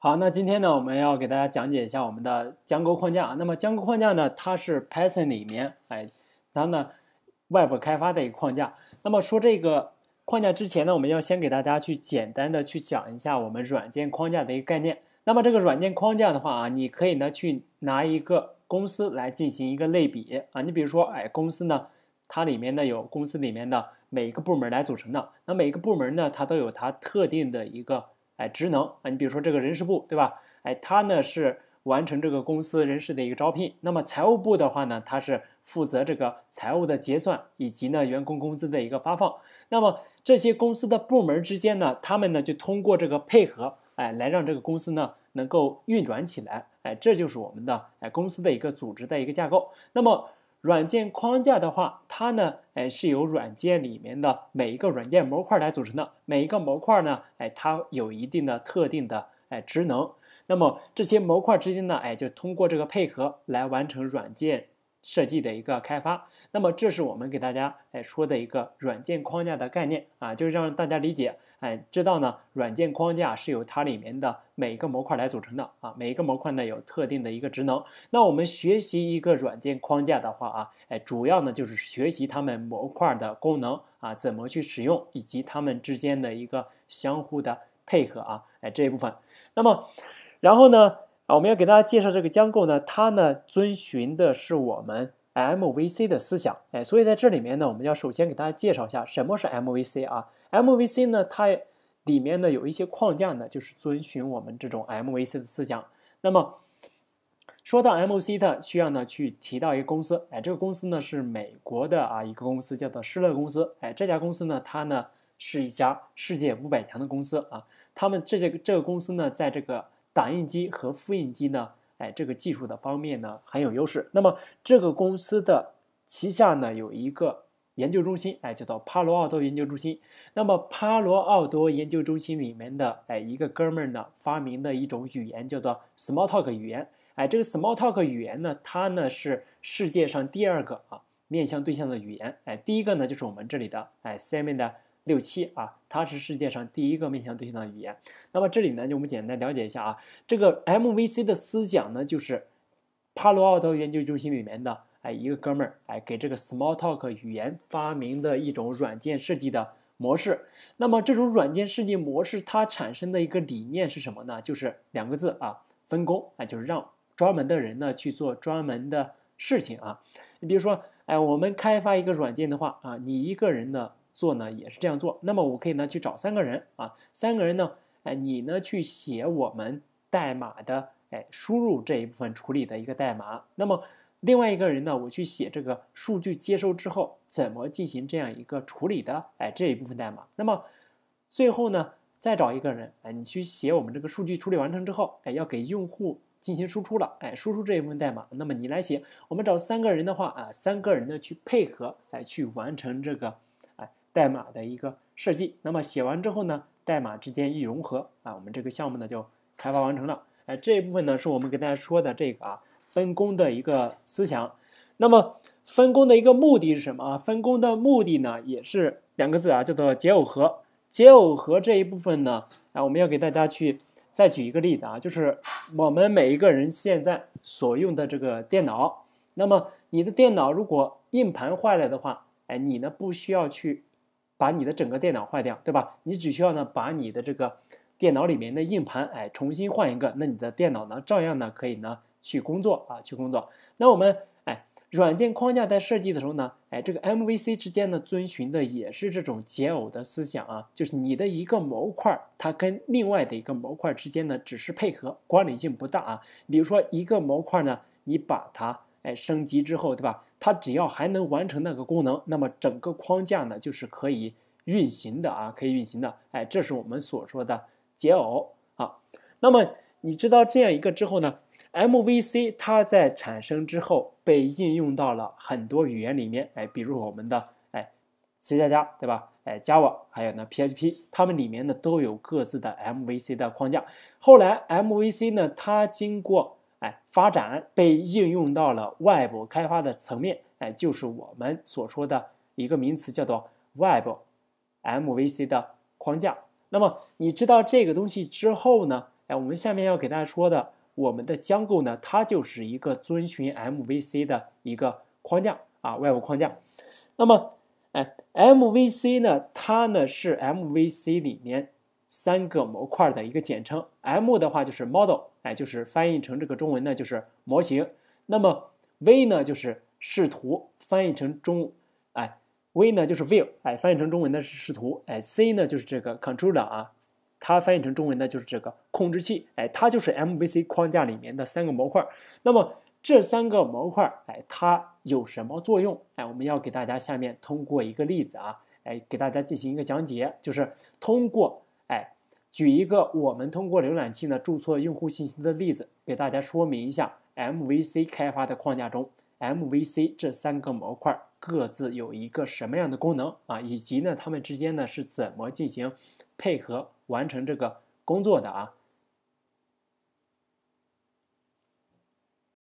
好，那今天呢，我们要给大家讲解一下我们的江沟框架。那么江沟框架呢，它是 Python 里面哎它呢 Web 开发的一个框架。那么说这个框架之前呢，我们要先给大家去简单的去讲一下我们软件框架的一个概念。那么这个软件框架的话啊，你可以呢去拿一个公司来进行一个类比啊。你比如说哎，公司呢它里面呢有公司里面的每一个部门来组成的。那每一个部门呢，它都有它特定的一个。哎，职能啊，你比如说这个人事部，对吧？哎，他呢是完成这个公司人事的一个招聘。那么财务部的话呢，他是负责这个财务的结算以及呢员工工资的一个发放。那么这些公司的部门之间呢，他们呢就通过这个配合，哎，来让这个公司呢能够运转起来。哎，这就是我们的哎公司的一个组织的一个架构。那么。软件框架的话，它呢，哎，是由软件里面的每一个软件模块来组成的。每一个模块呢，哎，它有一定的特定的哎职能。那么这些模块之间呢，哎，就通过这个配合来完成软件。设计的一个开发，那么这是我们给大家哎说的一个软件框架的概念啊，就是让大家理解哎，知道呢软件框架是由它里面的每一个模块来组成的啊，每一个模块呢有特定的一个职能。那我们学习一个软件框架的话啊，哎，主要呢就是学习它们模块的功能啊，怎么去使用以及它们之间的一个相互的配合啊，哎这一部分。那么，然后呢？我们要给大家介绍这个江构呢，它呢遵循的是我们 MVC 的思想，哎，所以在这里面呢，我们要首先给大家介绍一下什么是 MVC 啊，MVC 呢，它里面呢有一些框架呢，就是遵循我们这种 MVC 的思想。那么说到 MVC，呢，需要呢去提到一个公司，哎，这个公司呢是美国的啊一个公司叫做施乐公司，哎，这家公司呢，它呢是一家世界五百强的公司啊，他们这这这个公司呢在这个打印机和复印机呢？哎，这个技术的方面呢，很有优势。那么这个公司的旗下呢，有一个研究中心，哎，叫做帕罗奥多研究中心。那么帕罗奥多研究中心里面的哎，一个哥们儿呢，发明的一种语言叫做 Smalltalk 语言。哎，这个 Smalltalk 语言呢，它呢是世界上第二个啊面向对象的语言。哎，第一个呢就是我们这里的哎下面的。六七啊，它是世界上第一个面向对象的语言。那么这里呢，就我们简单了解一下啊。这个 MVC 的思想呢，就是帕罗奥特研究中心里面的哎一个哥们儿哎，给这个 Smalltalk 语言发明的一种软件设计的模式。那么这种软件设计模式它产生的一个理念是什么呢？就是两个字啊，分工。啊，就是让专门的人呢去做专门的事情啊。你比如说哎，我们开发一个软件的话啊，你一个人呢做呢也是这样做，那么我可以呢去找三个人啊，三个人呢，哎，你呢去写我们代码的哎输入这一部分处理的一个代码，那么另外一个人呢，我去写这个数据接收之后怎么进行这样一个处理的哎这一部分代码，那么最后呢再找一个人哎你去写我们这个数据处理完成之后哎要给用户进行输出了哎输出这一部分代码，那么你来写，我们找三个人的话啊三个人呢去配合哎去完成这个。代码的一个设计，那么写完之后呢，代码之间一融合啊，我们这个项目呢就开发完成了。哎，这一部分呢是我们给大家说的这个啊分工的一个思想。那么分工的一个目的是什么？啊？分工的目的呢也是两个字啊，叫做解耦合。解耦合这一部分呢，啊，我们要给大家去再举一个例子啊，就是我们每一个人现在所用的这个电脑。那么你的电脑如果硬盘坏了的话，哎，你呢不需要去。把你的整个电脑坏掉，对吧？你只需要呢把你的这个电脑里面的硬盘哎重新换一个，那你的电脑呢照样呢可以呢去工作啊去工作。那我们哎软件框架在设计的时候呢，哎这个 MVC 之间呢遵循的也是这种解耦的思想啊，就是你的一个模块它跟另外的一个模块之间呢只是配合，关联性不大啊。比如说一个模块呢你把它哎升级之后，对吧？它只要还能完成那个功能，那么整个框架呢就是可以运行的啊，可以运行的。哎，这是我们所说的解耦啊。那么你知道这样一个之后呢，MVC 它在产生之后被应用到了很多语言里面，哎，比如我们的哎 C 加加对吧？哎 Java 还有呢 PHP，它们里面呢都有各自的 MVC 的框架。后来 MVC 呢，它经过。哎，发展被应用到了 Web 开发的层面，哎，就是我们所说的一个名词，叫做 Web MVC 的框架。那么，你知道这个东西之后呢？哎，我们下面要给大家说的，我们的将构呢，它就是一个遵循 MVC 的一个框架啊，Web 框架。那么，哎，MVC 呢，它呢是 MVC 里面。三个模块的一个简称，M 的话就是 model，哎，就是翻译成这个中文呢，就是模型。那么 V 呢，就是视图，翻译成中，哎，V 呢就是 view，哎，翻译成中文呢是视图。哎，C 呢就是这个 controller 啊，它翻译成中文呢就是这个控制器。哎，它就是 MVC 框架里面的三个模块。那么这三个模块，哎，它有什么作用？哎，我们要给大家下面通过一个例子啊，哎，给大家进行一个讲解，就是通过。哎，举一个我们通过浏览器呢注册用户信息的例子，给大家说明一下 MVC 开发的框架中 MVC 这三个模块各自有一个什么样的功能啊，以及呢它们之间呢是怎么进行配合完成这个工作的啊？